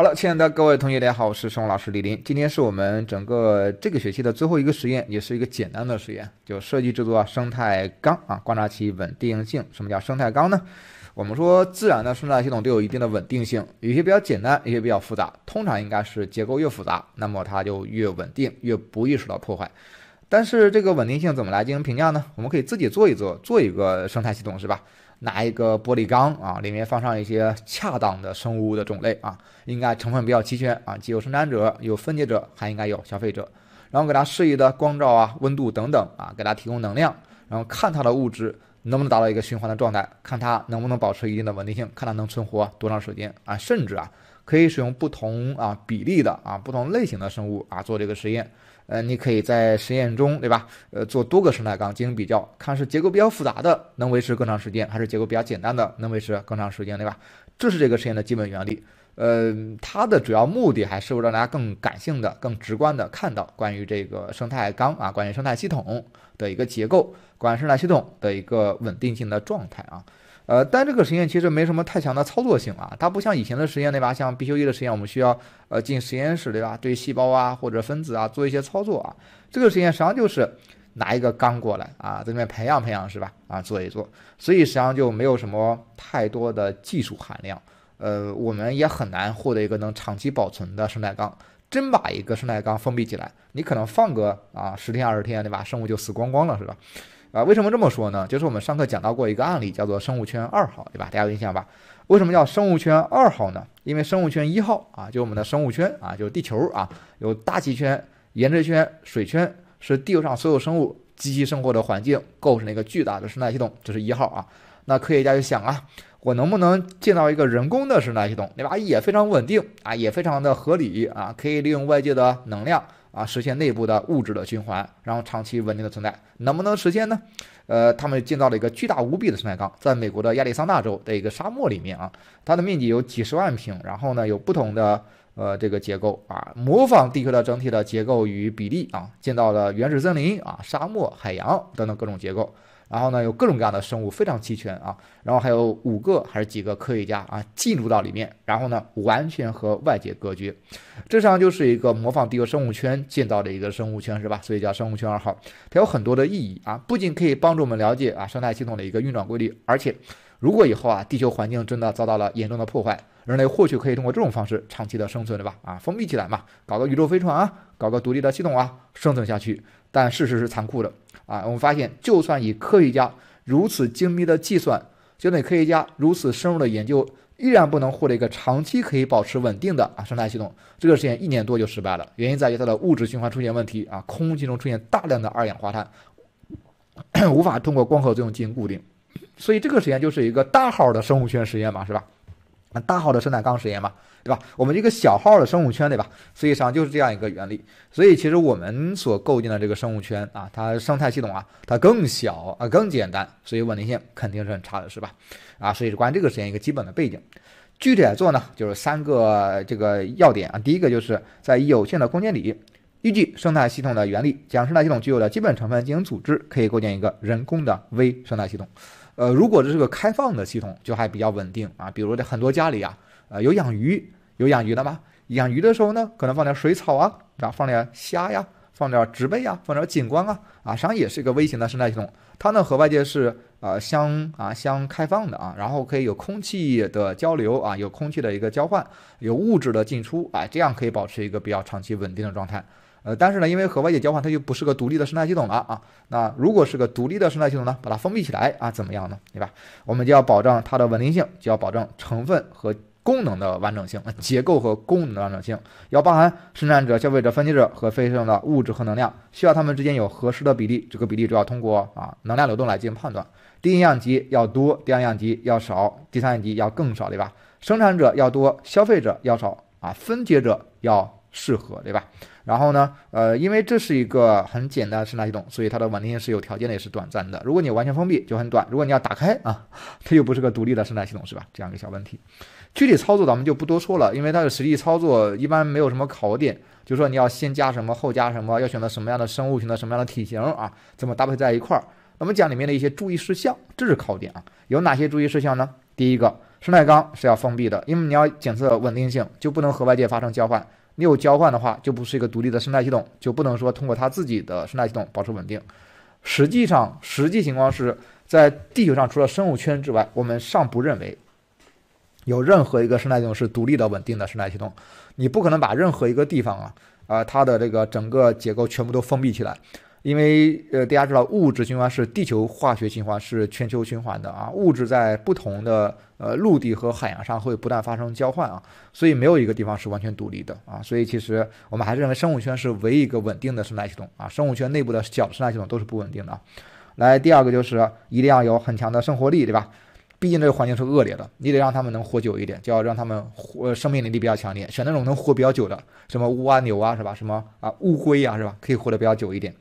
好了，亲爱的各位同学，大家好，我是生物老师李林。今天是我们整个这个学期的最后一个实验，也是一个简单的实验，就设计制作生态缸啊，观察其稳定性。什么叫生态缸呢？我们说自然的生态系统都有一定的稳定性，有些比较简单，有些比较复杂。通常应该是结构越复杂，那么它就越稳定，越不易受到破坏。但是这个稳定性怎么来进行评价呢？我们可以自己做一做，做一个生态系统，是吧？拿一个玻璃缸啊，里面放上一些恰当的生物的种类啊，应该成分比较齐全啊，既有生产者，有分解者，还应该有消费者，然后给它适宜的光照啊、温度等等啊，给它提供能量，然后看它的物质能不能达到一个循环的状态，看它能不能保持一定的稳定性，看它能存活多长时间啊，甚至啊。可以使用不同啊比例的啊不同类型的生物啊做这个实验，呃，你可以在实验中对吧？呃，做多个生态缸进行比较，看是结构比较复杂的能维持更长时间，还是结构比较简单的能维持更长时间，对吧？这是这个实验的基本原理。呃，它的主要目的还是为了让大家更感性的、更直观的看到关于这个生态缸啊，关于生态系统的一个结构，关于生态系统的一个稳定性的状态啊。呃，但这个实验其实没什么太强的操作性啊，它不像以前的实验，对吧？像必修一的实验，我们需要呃进实验室，对吧？对细胞啊或者分子啊做一些操作啊，这个实验实际上就是拿一个缸过来啊，在里面培养培养是吧？啊，做一做，所以实际上就没有什么太多的技术含量。呃，我们也很难获得一个能长期保存的生态缸。真把一个生态缸封闭起来，你可能放个啊十天二十天，对吧？生物就死光光了，是吧？啊，为什么这么说呢？就是我们上课讲到过一个案例，叫做生物圈二号，对吧？大家有印象吧？为什么叫生物圈二号呢？因为生物圈一号啊，就我们的生物圈啊，就是地球啊，有大气圈、岩石圈、水圈，是地球上所有生物及其生活的环境构成一个巨大的生态系统，这是一号啊。那科学家就想啊，我能不能建造一个人工的生态系统？对吧？也非常稳定啊，也非常的合理啊，可以利用外界的能量。啊，实现内部的物质的循环，然后长期稳定的存在，能不能实现呢？呃，他们建造了一个巨大无比的生态缸，在美国的亚利桑那州的一个沙漠里面啊，它的面积有几十万平，然后呢有不同的呃这个结构啊，模仿地球的整体的结构与比例啊，建造了原始森林啊、沙漠、海洋等等各种结构。然后呢，有各种各样的生物，非常齐全啊。然后还有五个还是几个科学家啊，进入到里面，然后呢，完全和外界隔绝。这实际上就是一个模仿地球生物圈建造的一个生物圈，是吧？所以叫生物圈二号，它有很多的意义啊，不仅可以帮助我们了解啊生态系统的一个运转规律，而且。如果以后啊，地球环境真的遭到了严重的破坏，人类或许可以通过这种方式长期的生存，对吧？啊，封闭起来嘛，搞个宇宙飞船啊，搞个独立的系统啊，生存下去。但事实是残酷的啊，我们发现，就算以科学家如此精密的计算，就那科学家如此深入的研究，依然不能获得一个长期可以保持稳定的啊生态系统。这个实验一年多就失败了，原因在于它的物质循环出现问题啊，空气中出现大量的二氧化碳，无法通过光合作用进行固定。所以这个实验就是一个大号的生物圈实验嘛，是吧？那大号的生态缸实验嘛，对吧？我们这个小号的生物圈，对吧？实际上就是这样一个原理。所以其实我们所构建的这个生物圈啊，它生态系统啊，它更小啊，更简单，所以稳定性肯定是很差的，是吧？啊，所以是关于这个实验一个基本的背景。具体来做呢，就是三个这个要点啊。第一个就是在有限的空间里，依据生态系统的原理，将生态系统具有的基本成分进行组织，可以构建一个人工的微生态系统。呃，如果这是个开放的系统，就还比较稳定啊。比如在很多家里啊，呃，有养鱼，有养鱼的吗？养鱼的时候呢，可能放点水草啊，然后放点虾呀，放点植被啊，放点景观啊，啊，实际上也是一个微型的生态系统。它呢和外界是啊相啊相开放的啊，然后可以有空气的交流啊，有空气的一个交换，有物质的进出啊，这样可以保持一个比较长期稳定的状态。呃，但是呢，因为和外界交换，它就不是个独立的生态系统了啊。那如果是个独立的生态系统呢，把它封闭起来啊，怎么样呢？对吧？我们就要保证它的稳定性，就要保证成分和功能的完整性、结构和功能的完整性，要包含生产者、消费者、分解者和非生物的物质和能量，需要它们之间有合适的比例。这个比例主要通过啊能量流动来进行判断。第一营养级要多，第二营养级要少，第三营养级要更少，对吧？生产者要多，消费者要少啊，分解者要。适合对吧？然后呢？呃，因为这是一个很简单的生态系统，所以它的稳定性是有条件的，也是短暂的。如果你完全封闭就很短，如果你要打开啊，它又不是个独立的生态系统，是吧？这样一个小问题。具体操作咱们就不多说了，因为它的实际操作一般没有什么考点，就是说你要先加什么，后加什么，要选择什么样的生物，选择什么样的体型啊，怎么搭配在一块儿。那么讲里面的一些注意事项，这是考点啊。有哪些注意事项呢？第一个，生态缸是要封闭的，因为你要检测稳定性，就不能和外界发生交换。你有交换的话，就不是一个独立的生态系统，就不能说通过它自己的生态系统保持稳定。实际上，实际情况是在地球上，除了生物圈之外，我们尚不认为有任何一个生态系统是独立的、稳定的生态系统。你不可能把任何一个地方啊，啊，它的这个整个结构全部都封闭起来。因为，呃，大家知道物质循环是地球化学循环是全球循环的啊，物质在不同的呃陆地和海洋上会不断发生交换啊，所以没有一个地方是完全独立的啊，所以其实我们还是认为生物圈是唯一个稳定的生态系统啊，生物圈内部的小生态系统都是不稳定的啊。来，第二个就是一定要有很强的生活力，对吧？毕竟这个环境是恶劣的，你得让他们能活久一点，就要让他们活，生命能力比较强烈，选那种能活比较久的，什么乌啊牛啊是吧？什么啊乌龟啊是吧？可以活得比较久一点。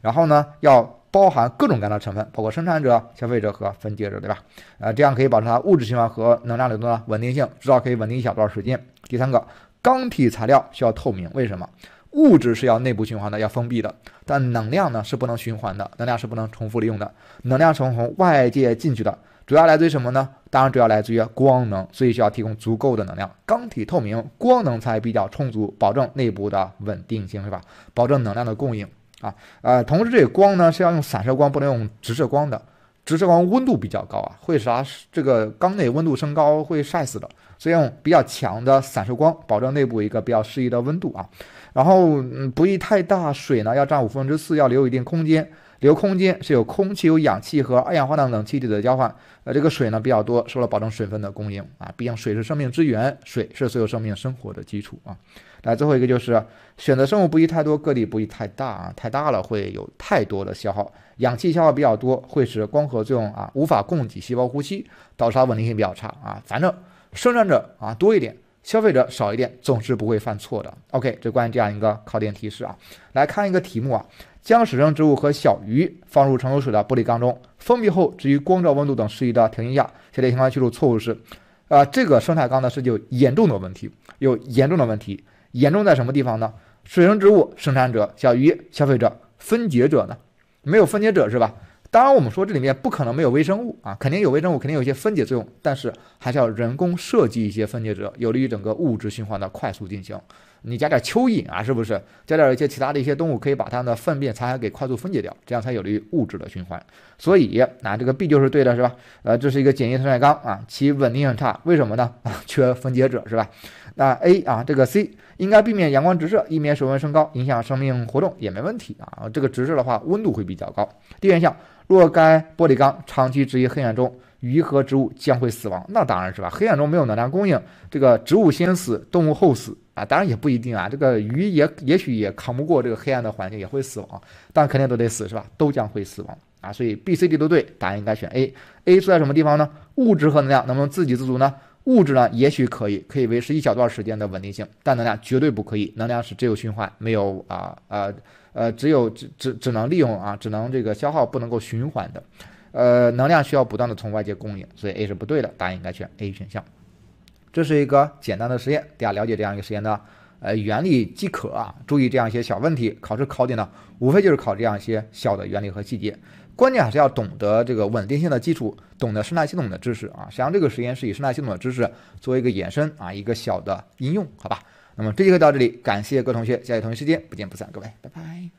然后呢，要包含各种各样的成分，包括生产者、消费者和分解者，对吧？啊，这样可以保证它物质循环和能量流动的稳定性，至少可以稳定一小段时间。第三个，钢体材料需要透明，为什么？物质是要内部循环的，要封闭的，但能量呢是不能循环的，能量是不能重复利用的。能量从从外界进去的，主要来自于什么呢？当然主要来自于光能，所以需要提供足够的能量。缸体透明，光能才比较充足，保证内部的稳定性，是吧？保证能量的供应啊啊，同时这个光呢是要用散射光，不能用直射光的。直射光温度比较高啊，会使它这个缸内温度升高，会晒死的。所以用比较强的散射光，保证内部一个比较适宜的温度啊。然后，嗯，不宜太大，水呢要占五分之四，要留一定空间。留空间是有空气、有氧气和二氧化碳等气体的交换。呃，这个水呢比较多，是为了保证水分的供应啊。毕竟水是生命之源，水是所有生命生活的基础啊。来，最后一个就是选择生物不宜太多，个体不宜太大啊。太大了会有太多的消耗氧气，消耗比较多会使光合作用啊无法供给细胞呼吸，导致它稳定性比较差啊。反正生产者啊多一点。消费者少一点，总是不会犯错的。OK，这关于这样一个考点提示啊，来看一个题目啊，将水生植物和小鱼放入盛有水的玻璃缸中，封闭后置于光照、温度等适宜的条件下，下列情况叙述错误是，啊，这个生态缸呢是有严重的问题，有严重的问题，严重在什么地方呢？水生植物、生产者、小鱼、消费者、分解者呢？没有分解者是吧？当然，我们说这里面不可能没有微生物啊，肯定有微生物，肯定有一些分解作用，但是还是要人工设计一些分解者，有利于整个物质循环的快速进行。你加点蚯蚓啊，是不是？加点一些其他的一些动物，可以把它的粪便残骸给快速分解掉，这样才有利于物质的循环。所以啊，这个 B 就是对的，是吧？呃，这是一个简易生态缸啊，其稳定性差，为什么呢？啊，缺分解者，是吧？那 A 啊，这个 C 应该避免阳光直射，以免水温升高，影响生命活动，也没问题啊。这个直射的话，温度会比较高。D 选项，若该玻璃缸长期置于黑暗中。鱼和植物将会死亡，那当然是吧。黑暗中没有能量供应，这个植物先死，动物后死啊。当然也不一定啊，这个鱼也也许也扛不过这个黑暗的环境，也会死亡。但肯定都得死是吧？都将会死亡啊。所以 B、C、D 都对，答案应该选 A。A 出在什么地方呢？物质和能量能不能自给自足呢？物质呢，也许可以，可以维持一小段时间的稳定性，但能量绝对不可以。能量是只有循环，没有啊呃呃，只有只只只能利用啊，只能这个消耗，不能够循环的。呃，能量需要不断的从外界供应，所以 A 是不对的，答案应该选 A 选项。这是一个简单的实验，大家了解这样一个实验的呃原理即可啊。注意这样一些小问题，考试考点呢，无非就是考这样一些小的原理和细节，关键还是要懂得这个稳定性的基础，懂得生态系统的知识啊。实际上这个实验是以生态系统的知识作为一个延伸啊，一个小的应用，好吧？那么这节课到这里，感谢各位同学，下节同一时间不见不散，各位拜拜。